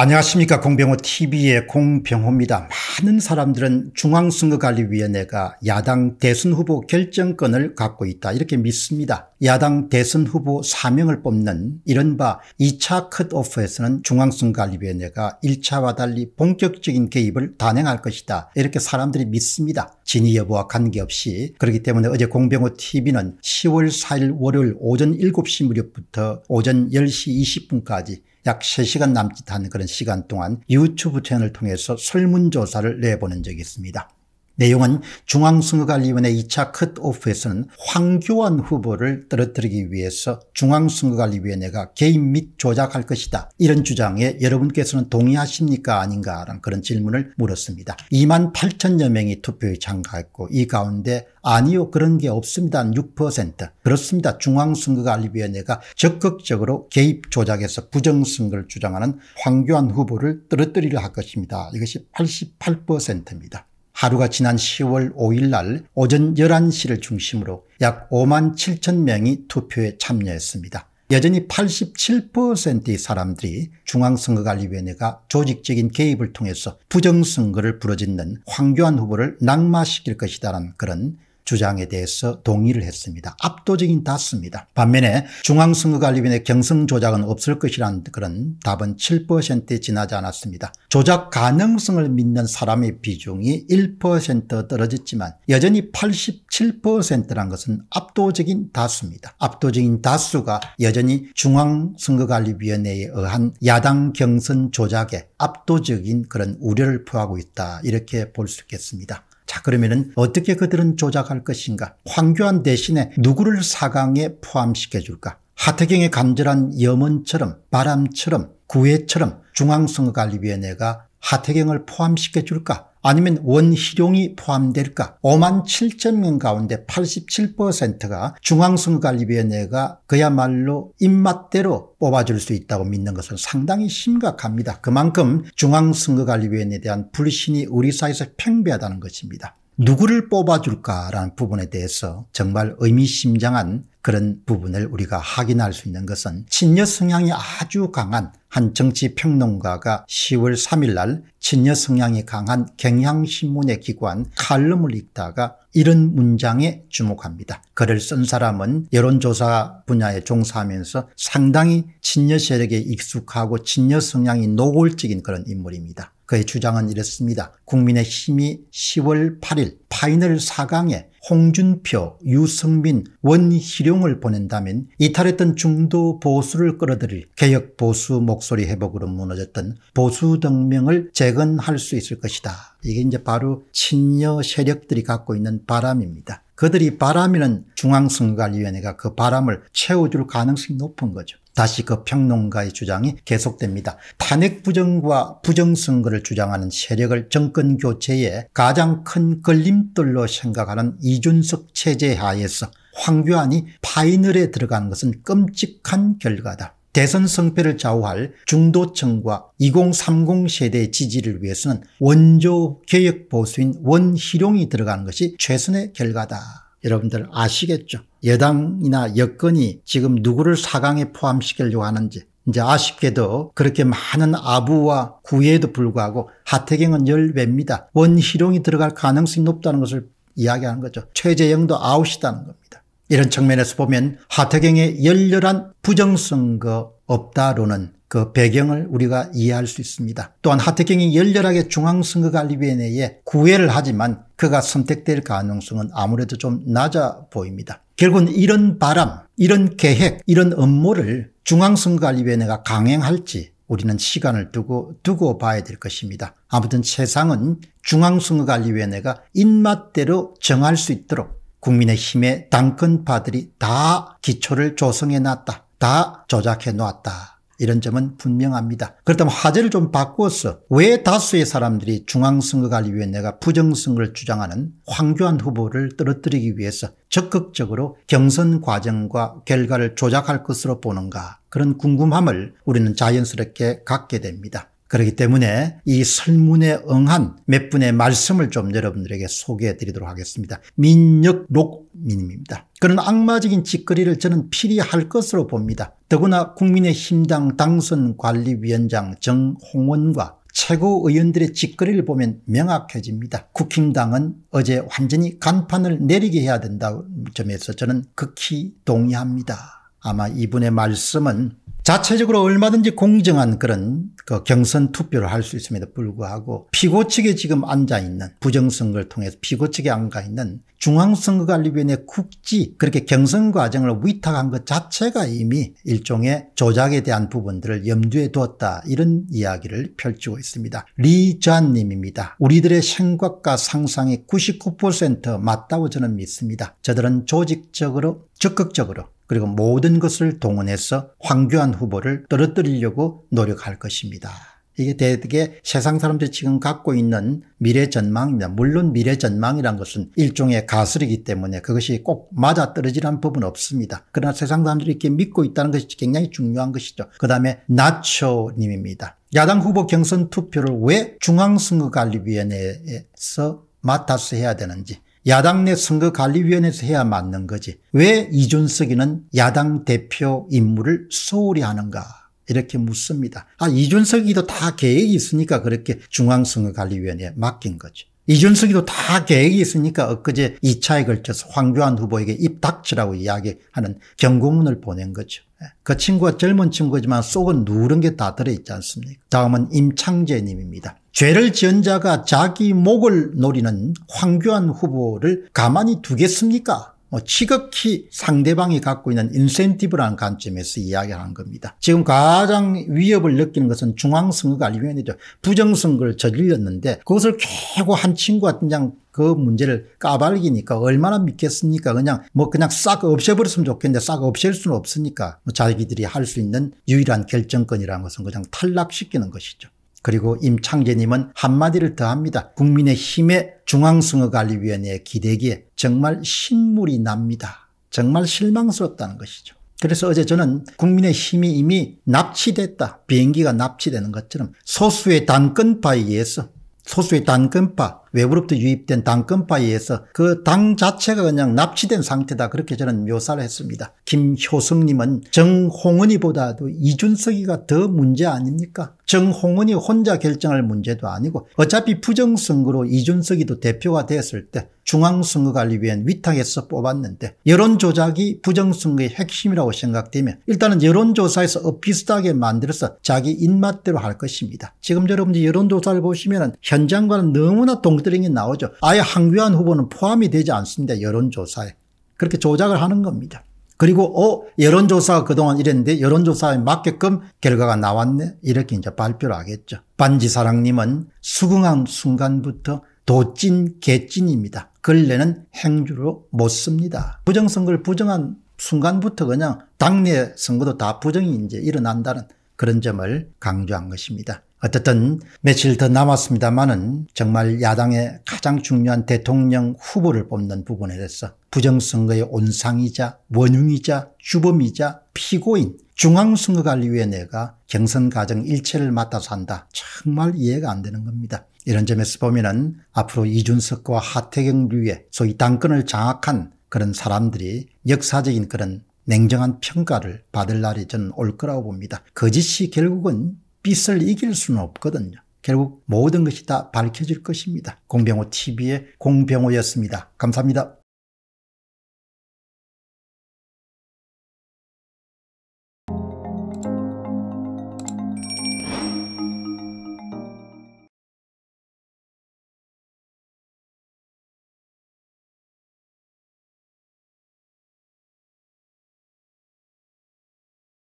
안녕하십니까 공병호 tv의 공병호입니다. 많은 사람들은 중앙선거관리위원회가 야당 대선 후보 결정권을 갖고 있다 이렇게 믿습니다. 야당 대선 후보 4명을 뽑는 이른바 2차 컷오프에서는 중앙선관리위원회가 1차와 달리 본격적인 개입을 단행할 것이다. 이렇게 사람들이 믿습니다. 진위 여부와 관계없이 그렇기 때문에 어제 공병호 tv는 10월 4일 월요일 오전 7시 무렵부터 오전 10시 20분까지 약 3시간 남짓한 그런 시간 동안 유튜브 채널을 통해서 설문조사를 내보낸 적이 있습니다. 내용은 중앙선거관리위원회 2차 컷오프에서는 황교안 후보를 떨어뜨리기 위해서 중앙선거관리위원회가 개입 및 조작할 것이다. 이런 주장에 여러분께서는 동의하십니까 아닌가라는 그런 질문을 물었습니다. 2만 8천여 명이 투표에 참가했고 이 가운데 아니요 그런 게 없습니다. 6% 그렇습니다. 중앙선거관리위원회가 적극적으로 개입 조작에서 부정선거를 주장하는 황교안 후보를 떨어뜨리려 할 것입니다. 이것이 88%입니다. 하루가 지난 10월 5일 날 오전 11시를 중심으로 약 5만 7천 명이 투표에 참여했습니다. 여전히 87%의 사람들이 중앙선거관리위원회가 조직적인 개입을 통해서 부정선거를 부러짓는 황교안 후보를 낙마시킬 것이다라는 그런 주장에 대해서 동의를 했습니다. 압도적인 다수입니다. 반면에 중앙선거관리위원회 경선 조작은 없을 것이라는 그런 답은 7%에 지나지 않았습니다. 조작 가능성을 믿는 사람의 비중이 1% 떨어졌지만 여전히 87%란 것은 압도적인 다수입니다. 압도적인 다수가 여전히 중앙선거관리위원회에 의한 야당 경선 조작에 압도적인 그런 우려를 표하고 있다 이렇게 볼 수 있겠습니다. 자 그러면은 어떻게 그들은 조작할 것인가? 황교안 대신에 누구를 사강에 포함시켜 줄까? 하태경의 간절한 염원처럼 바람처럼 구애처럼 중앙선거관리위원회가 하태경을 포함시켜 줄까? 아니면 원희룡이 포함될까? 5만 7천 명 가운데 87%가 중앙선거관리위원회가 그야말로 입맛대로 뽑아줄 수 있다고 믿는 것은 상당히 심각합니다. 그만큼 중앙선거관리위원회에 대한 불신이 우리 사회에서 팽배하다는 것입니다. 누구를 뽑아줄까라는 부분에 대해서 정말 의미심장한 그런 부분을 우리가 확인할 수 있는 것은 친녀 성향이 아주 강한 한 정치평론가가 10월 3일 날친녀 성향이 강한 경향신문의기관 칼럼을 읽다가 이런 문장에 주목합니다. 글을 쓴 사람은 여론조사 분야에 종사하면서 상당히 친녀 세력에 익숙하고 친녀 성향이 노골적인 그런 인물입니다. 그의 주장은 이렇습니다 국민의힘이 10월 8일 파이널 4강에 홍준표, 유승민, 원희룡을 보낸다면 이탈했던 중도 보수를 끌어들일 개혁 보수 목소리 회복으로 무너졌던 보수 동맹을 재건할 수 있을 것이다. 이게 이제 바로 친여 세력들이 갖고 있는 바람입니다. 그들이 바람이는 중앙선거관리위원회가 그 바람을 채워줄 가능성이 높은 거죠. 다시 그 평론가의 주장이 계속됩니다. 탄핵 부정과 부정선거를 주장하는 세력을 정권 교체에 가장 큰 걸림돌로 생각하는 이준석 체제 하에서 황교안이 파이널에 들어간 것은 끔찍한 결과다. 대선 성패를 좌우할 중도층과 2030 세대의 지지를 위해서는 원조 개혁 보수인 원희룡이 들어가 것이 최선의 결과다. 여러분들 아시겠죠? 여당이나 여건이 지금 누구를 사강에 포함시키려고 하는지 이제 아쉽게도 그렇게 많은 아부와 구애에도 불구하고 하태경은 열외입니다. 원희룡이 들어갈 가능성이 높다는 것을 이야기하는 거죠. 최재형도 아웃이다는 겁니다. 이런 측면에서 보면 하태경의 열렬한 부정선거 없다로는 그 배경을 우리가 이해할 수 있습니다. 또한 하태경이 열렬하게 중앙선거관리위원회에 구애를 하지만 그가 선택될 가능성은 아무래도 좀 낮아 보입니다. 결국은 이런 바람, 이런 계획, 이런 업무를 중앙선거관리위원회가 강행할지 우리는 시간을 두고 두고 봐야 될 것입니다. 아무튼 세상은 중앙선거관리위원회가 입맛대로 정할 수 있도록 국민의힘의 당권파들이 다 기초를 조성해 놨다. 다 조작해 놓았다. 이런 점은 분명합니다. 그렇다면 화제를 좀 바꾸어서 왜 다수의 사람들이 중앙선거관리위원회가 부정선거를 주장하는 황교안 후보를 떨어뜨리기 위해서 적극적으로 경선 과정과 결과를 조작할 것으로 보는가 그런 궁금함을 우리는 자연스럽게 갖게 됩니다. 그렇기 때문에 이 설문에 응한 몇 분의 말씀을 좀 여러분들에게 소개해 드리도록 하겠습니다. 민혁 록민입니다. 그런 악마적인 짓거리를 저는 필히 할 것으로 봅니다. 더구나 국민의힘당 당선관리위원장 정홍원과 최고의원들의 짓거리를 보면 명확해집니다. 국힘당은 어제 완전히 간판을 내리게 해야 된다는 점에서 저는 극히 동의합니다. 아마 이분의 말씀은 자체적으로 얼마든지 공정한 그런 그 경선 투표를 할 수 있음에도 불구하고 피고 측에 지금 앉아있는 부정선거를 통해서 피고 측에 앉아있는 중앙선거관리위원회 국지 그렇게 경선 과정을 위탁한 것 자체가 이미 일종의 조작에 대한 부분들을 염두에 두었다 이런 이야기를 펼치고 있습니다. 리잔 님입니다. 우리들의 생각과 상상이 99% 맞다고 저는 믿습니다. 저들은 조직적으로 적극적으로 그리고 모든 것을 동원해서 황교안 후보를 떨어뜨리려고 노력할 것입니다. 이게 대개 세상 사람들이 지금 갖고 있는 미래 전망입니다. 물론 미래 전망이란 것은 일종의 가설이기 때문에 그것이 꼭 맞아떨어지라는 법은 없습니다. 그러나 세상 사람들이 이렇게 믿고 있다는 것이 굉장히 중요한 것이죠. 그 다음에 나초님입니다. 야당 후보 경선 투표를 왜 중앙선거관리위원회에서 맡아서 해야 되는지 야당 내 선거관리위원회에서 해야 맞는 거지 왜 이준석이는 야당 대표 임무를 소홀히 하는가 이렇게 묻습니다. 아 이준석이도 다 계획이 있으니까 그렇게 중앙선거관리위원회에 맡긴 거죠. 이준석이도 다 계획이 있으니까 엊그제 2차에 걸쳐서 황교안 후보에게 입닥치라고 이야기하는 경고문을 보낸 거죠. 예. 그 친구가 젊은 친구지만 속은 누른게 다 들어있지 않습니까 다음은 임창재 님입니다. 죄를 지은 자가 자기 목을 노리는 황교안 후보를 가만히 두겠습니까 뭐 지극히 상대방이 갖고 있는 인센티브라는 관점에서 이야기하는 겁니다. 지금 가장 위협을 느끼는 것은 중앙선거관리위원회죠. 부정선거를 저질렀는데 그것을 겨고한 친구가 그냥 그 문제를 까발기니까 얼마나 믿겠습니까 그냥 뭐 그냥 싹 없애버렸으면 좋겠는데 싹 없앨 수는 없으니까 뭐 자기들이 할 수 있는 유일한 결정권이라는 것은 그냥 탈락시키는 것이죠. 그리고 임창재님은 한마디를 더합니다. 국민의힘의 중앙선거관리위원회 기대기에 정말 신물이 납니다. 정말 실망스럽다는 것이죠. 그래서 어제 저는 국민의힘이 이미 납치됐다. 비행기가 납치되는 것처럼 소수의 단권파에 의해서 소수의 단권파 외부로부터 유입된 단권파에 의해서 그 당 자체가 그냥 납치된 상태다 그렇게 저는 묘사를 했습니다. 김효성님은 정홍은이보다도 이준석이가 더 문제 아닙니까? 정홍원이 혼자 결정할 문제도 아니고 어차피 부정선거로 이준석이도 대표가 됐을 때 중앙선거관리위원 위탁에서 뽑았는데 여론조작이 부정선거의 핵심이라고 생각되면 일단은 여론조사에서 비슷하게 만들어서 자기 입맛대로 할 것입니다. 지금 여러분들 여론조사를 보시면 현장과는 너무나 동떨어진 게 나오죠. 아예 항교안 후보는 포함이 되지 않습니다. 여론조사에. 그렇게 조작을 하는 겁니다. 그리고 어 여론조사가 그동안 이랬는데 여론조사에 맞게끔 결과가 나왔네 이렇게 이제 발표를 하겠죠. 반지사랑님은 수긍한 순간부터 도찐 개찐입니다. 근래는 행주로 못 씁니다. 부정선거를 부정한 순간부터 그냥 당내 선거도 다 부정이 이제 일어난다는 그런 점을 강조한 것입니다. 어쨌든 며칠 더 남았습니다만은 정말 야당의 가장 중요한 대통령 후보를 뽑는 부분에 대해서 부정선거의 온상이자 원흉이자 주범이자 피고인 중앙선거관리위원회가 경선과정 일체를 맡아서 한다. 정말 이해가 안 되는 겁니다. 이런 점에서 보면 앞으로 이준석과 하태경류의 소위 당권을 장악한 그런 사람들이 역사적인 그런 냉정한 평가를 받을 날이 저는 올 거라고 봅니다. 거짓이 결국은 빛을 이길 수는 없거든요. 결국 모든 것이 다 밝혀질 것입니다. 공병호 TV의 공병호였습니다. 감사합니다.